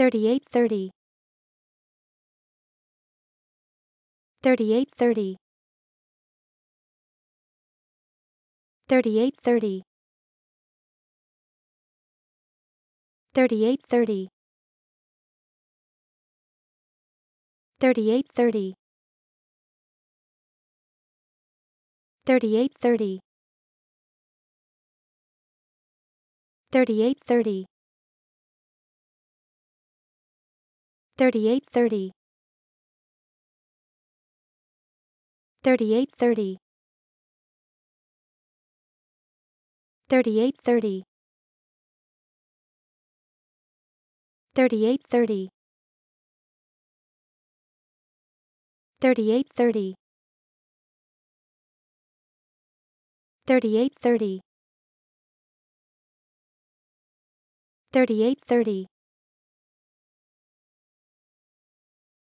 3830 3830 3830 3830 3830 3830 3830 3830 3830 3830 3830 3830 3830 3830